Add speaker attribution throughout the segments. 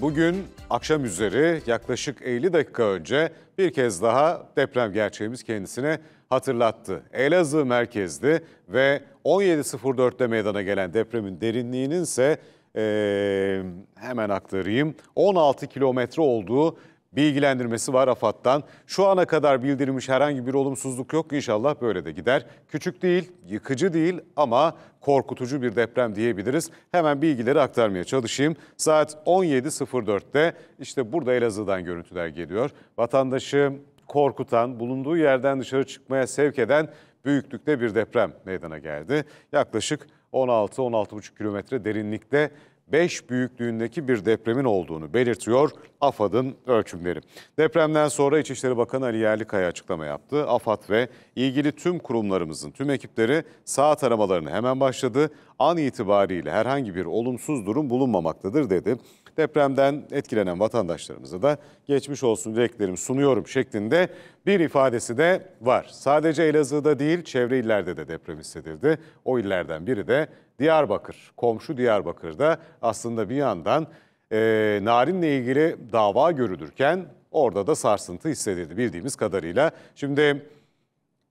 Speaker 1: Bugün akşam üzeri yaklaşık 50 dakika önce bir kez daha deprem gerçeğimiz kendisine hatırlattı. Elazığ merkezli ve 17.04'te meydana gelen depremin derinliğinin ise ee, hemen aktarayım 16 kilometre olduğu bilgilendirmesi var AFAD'dan. Şu ana kadar bildirilmiş herhangi bir olumsuzluk yok. İnşallah böyle de gider. Küçük değil, yıkıcı değil ama korkutucu bir deprem diyebiliriz. Hemen bilgileri aktarmaya çalışayım. Saat 17.04'te işte burada Elazığ'dan görüntüler geliyor. Vatandaşı korkutan, bulunduğu yerden dışarı çıkmaya sevk eden büyüklükte bir deprem meydana geldi. Yaklaşık 16-16,5 kilometre derinlikte 5 büyüklüğündeki bir depremin olduğunu belirtiyor AFAD'ın ölçümleri. Depremden sonra İçişleri Bakanı Ali Yerlikaya açıklama yaptı. AFAD ve ilgili tüm kurumlarımızın tüm ekipleri saat aramalarını hemen başladı. An itibariyle herhangi bir olumsuz durum bulunmamaktadır dedi. Depremden etkilenen vatandaşlarımıza da geçmiş olsun dileklerimi sunuyorum şeklinde bir ifadesi de var. Sadece Elazığ'da değil çevre illerde de deprem hissedildi. O illerden biri de Diyarbakır. Komşu Diyarbakır'da aslında bir yandan e, Narin'le ilgili dava görülürken orada da sarsıntı hissedildi bildiğimiz kadarıyla. Şimdi...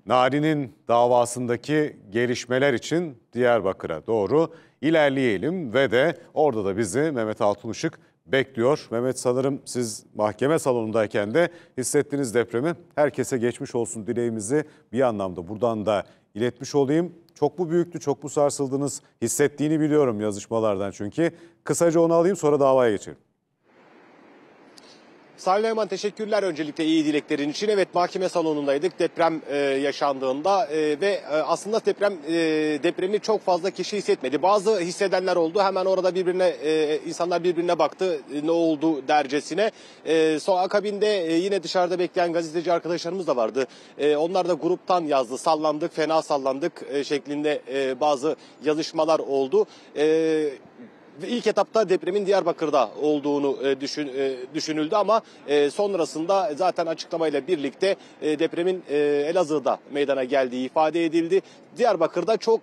Speaker 1: Nari'nin davasındaki gelişmeler için Diyarbakır'a doğru ilerleyelim ve de orada da bizi Mehmet Altınışık bekliyor. Mehmet sanırım siz mahkeme salonundayken de hissettiğiniz depremi. Herkese geçmiş olsun dileğimizi bir anlamda buradan da iletmiş olayım. Çok mu büyüktü, çok mu sarsıldınız? Hissettiğini biliyorum yazışmalardan çünkü. Kısaca onu alayım sonra davaya geçelim.
Speaker 2: Salih Hemen teşekkürler öncelikle iyi dileklerin için. Evet mahkeme salonundaydık deprem e, yaşandığında e, ve e, aslında deprem e, depremi çok fazla kişi hissetmedi. Bazı hissedenler oldu hemen orada birbirine e, insanlar birbirine baktı e, ne oldu dercesine. E, so akabinde e, yine dışarıda bekleyen gazeteci arkadaşlarımız da vardı. E, onlar da gruptan yazdı sallandık fena sallandık e, şeklinde e, bazı yazışmalar oldu. E, ilk etapta depremin Diyarbakır'da olduğunu e, düşün, e, düşünüldü ama e, sonrasında zaten açıklamayla birlikte depremin Elazığ'da meydana geldiği ifade edildi. Diyarbakır'da çok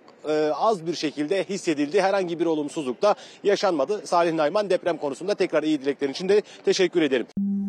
Speaker 2: az bir şekilde hissedildi. Herhangi bir olumsuzluk da yaşanmadı. Salih Nayman deprem konusunda tekrar iyi dileklerin için de teşekkür ederim.